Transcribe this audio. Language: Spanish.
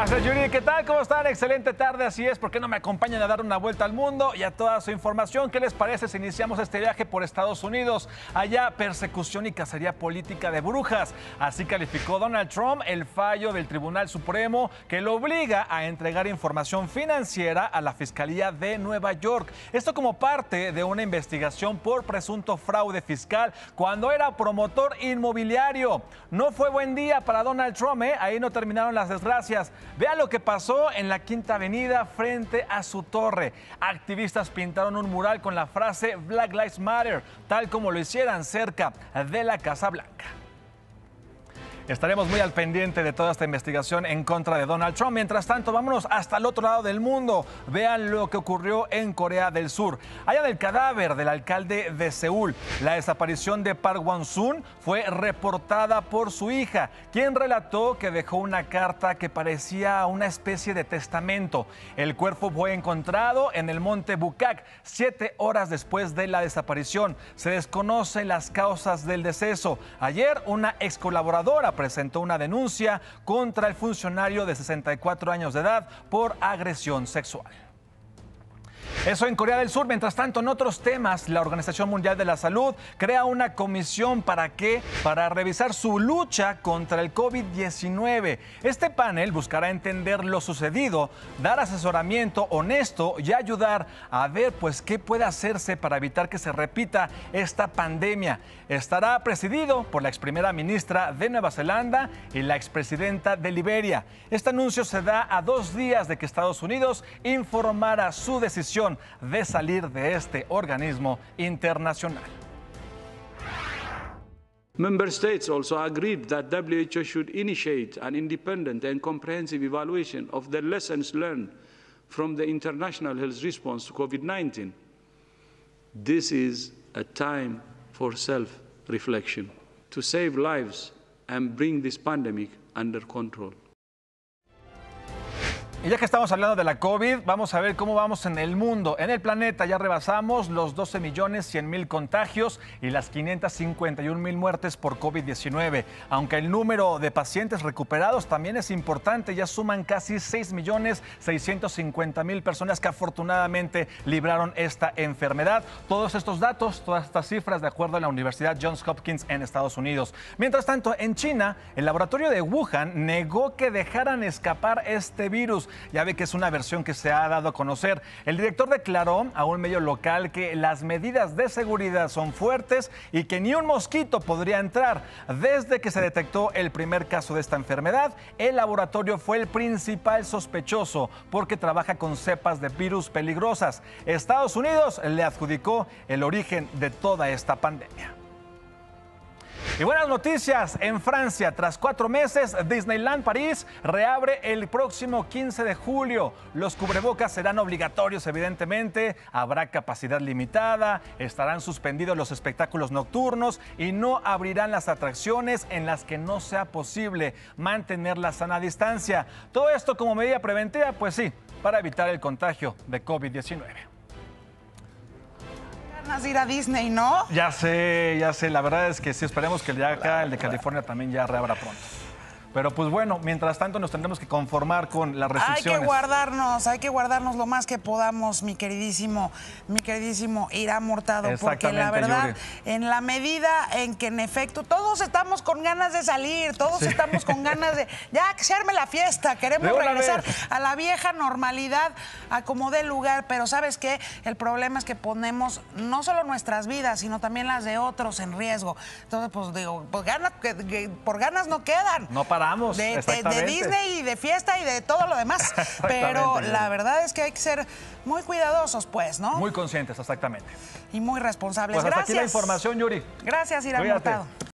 Gracias, ¿Qué tal? ¿Cómo están? Excelente tarde, así es. ¿Por qué no me acompañan a dar una vuelta al mundo y a toda su información? ¿Qué les parece si iniciamos este viaje por Estados Unidos? Allá, persecución y cacería política de brujas. Así calificó Donald Trump el fallo del Tribunal Supremo que lo obliga a entregar información financiera a la Fiscalía de Nueva York. Esto como parte de una investigación por presunto fraude fiscal cuando era promotor inmobiliario. No fue buen día para Donald Trump, ¿eh? Ahí no terminaron las desgracias. Vea lo que pasó en la Quinta Avenida frente a su torre. Activistas pintaron un mural con la frase Black Lives Matter, tal como lo hicieran cerca de la Casa Blanca. Estaremos muy al pendiente de toda esta investigación en contra de Donald Trump. Mientras tanto, vámonos hasta el otro lado del mundo. Vean lo que ocurrió en Corea del Sur. Allá del cadáver del alcalde de Seúl, la desaparición de Park Won-sun fue reportada por su hija, quien relató que dejó una carta que parecía una especie de testamento. El cuerpo fue encontrado en el monte Bukak siete horas después de la desaparición. Se desconocen las causas del deceso. Ayer, una ex colaboradora presentó una denuncia contra el funcionario de 64 años de edad por agresión sexual. Eso en Corea del Sur. Mientras tanto, en otros temas, la Organización Mundial de la Salud crea una comisión para qué? Para revisar su lucha contra el COVID-19. Este panel buscará entender lo sucedido, dar asesoramiento honesto y ayudar a ver pues qué puede hacerse para evitar que se repita esta pandemia. Estará presidido por la ex primera ministra de Nueva Zelanda y la expresidenta de Liberia. Este anuncio se da a dos días de que Estados Unidos informara su decisión de salir de este organismo internacional. Member states also agreed that WHO should initiate an independent and comprehensive evaluation of the lessons learned from the international health response to COVID-19. This is a time for self-reflection to save lives and bring this pandemic under control. Y ya que estamos hablando de la COVID, vamos a ver cómo vamos en el mundo. En el planeta ya rebasamos los 12 millones 100 mil contagios y las 551 mil muertes por COVID-19. Aunque el número de pacientes recuperados también es importante, ya suman casi 6 millones 650 mil personas que afortunadamente libraron esta enfermedad. Todos estos datos, todas estas cifras de acuerdo a la Universidad Johns Hopkins en Estados Unidos. Mientras tanto, en China, el laboratorio de Wuhan negó que dejaran escapar este virus ya ve que es una versión que se ha dado a conocer. El director declaró a un medio local que las medidas de seguridad son fuertes y que ni un mosquito podría entrar. Desde que se detectó el primer caso de esta enfermedad, el laboratorio fue el principal sospechoso porque trabaja con cepas de virus peligrosas. Estados Unidos le adjudicó el origen de toda esta pandemia. Y buenas noticias, en Francia, tras cuatro meses, Disneyland París reabre el próximo 15 de julio. Los cubrebocas serán obligatorios, evidentemente, habrá capacidad limitada, estarán suspendidos los espectáculos nocturnos y no abrirán las atracciones en las que no sea posible mantener la sana distancia. Todo esto como medida preventiva, pues sí, para evitar el contagio de COVID-19 ir a Disney, ¿no? Ya sé, ya sé. La verdad es que sí, esperemos que ya acá el de California también ya reabra pronto. Pero pues bueno, mientras tanto nos tendremos que conformar con las restricciones. Hay que guardarnos, hay que guardarnos lo más que podamos, mi queridísimo, mi queridísimo ir Mortado, porque la verdad, en la medida en que en efecto todos estamos con ganas de salir, todos estamos con ganas de ya que se arme la fiesta, queremos regresar a la vieja normalidad, a como dé lugar, pero sabes qué, el problema es que ponemos no solo nuestras vidas, sino también las de otros en riesgo. Entonces, pues digo, pues, por ganas no quedan. No para de, Disney y de fiesta y de todo lo demás. Pero la verdad es que hay que ser muy cuidadosos, pues, ¿no? Muy conscientes, exactamente. Y muy responsables. Pues Gracias. Aquí la información, Yuri. Gracias, Irán